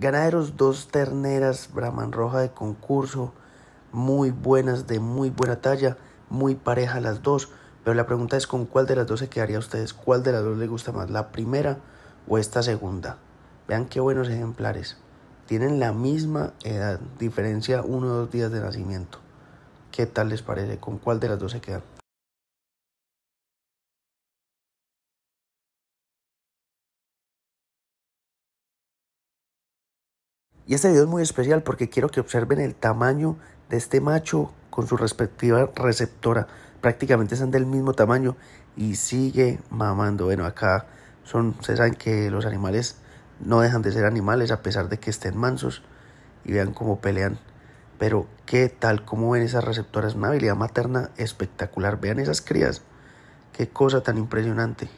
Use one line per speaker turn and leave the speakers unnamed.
Ganaderos, dos terneras Brahman Roja de concurso, muy buenas, de muy buena talla, muy pareja las dos. Pero la pregunta es con cuál de las dos se quedaría a ustedes, cuál de las dos le gusta más, la primera o esta segunda. Vean qué buenos ejemplares. Tienen la misma edad, diferencia uno o dos días de nacimiento.
¿Qué tal les parece? ¿Con cuál de las dos se quedan? Y este video es muy especial porque quiero que observen el tamaño de este macho
con su respectiva receptora. Prácticamente están del mismo tamaño y sigue mamando. Bueno, acá son, ustedes saben que los animales no dejan de ser animales a pesar de que estén mansos y vean cómo pelean. Pero qué tal, cómo ven esas
receptoras, una habilidad materna espectacular. Vean esas crías, qué cosa tan impresionante.